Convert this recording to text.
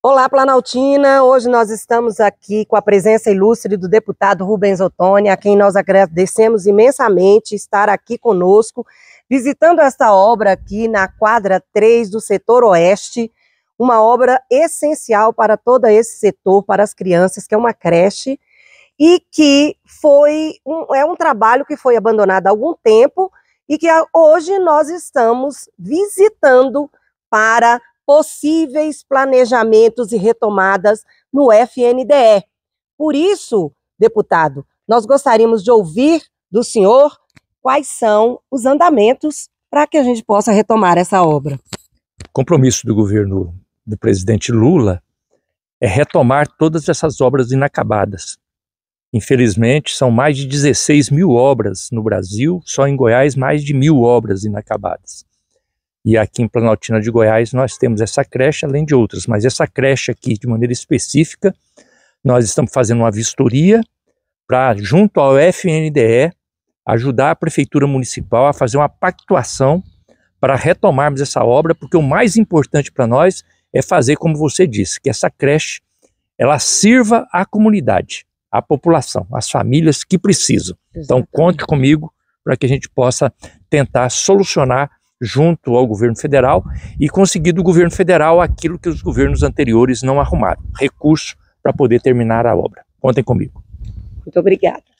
Olá, Planaltina! Hoje nós estamos aqui com a presença ilustre do deputado Rubens Ottoni, a quem nós agradecemos imensamente estar aqui conosco, visitando esta obra aqui na quadra 3 do setor oeste, uma obra essencial para todo esse setor, para as crianças, que é uma creche, e que foi um, é um trabalho que foi abandonado há algum tempo e que hoje nós estamos visitando para possíveis planejamentos e retomadas no FNDE. Por isso, deputado, nós gostaríamos de ouvir do senhor quais são os andamentos para que a gente possa retomar essa obra. O compromisso do governo do presidente Lula é retomar todas essas obras inacabadas. Infelizmente, são mais de 16 mil obras no Brasil, só em Goiás, mais de mil obras inacabadas. E aqui em Planaltina de Goiás nós temos essa creche, além de outras, mas essa creche aqui, de maneira específica, nós estamos fazendo uma vistoria para, junto ao FNDE, ajudar a Prefeitura Municipal a fazer uma pactuação para retomarmos essa obra, porque o mais importante para nós é fazer, como você disse, que essa creche ela sirva à comunidade, à população, às famílias que precisam. Exatamente. Então, conte comigo para que a gente possa tentar solucionar junto ao governo federal e conseguir do governo federal aquilo que os governos anteriores não arrumaram: recurso para poder terminar a obra. Contem comigo. Muito obrigada.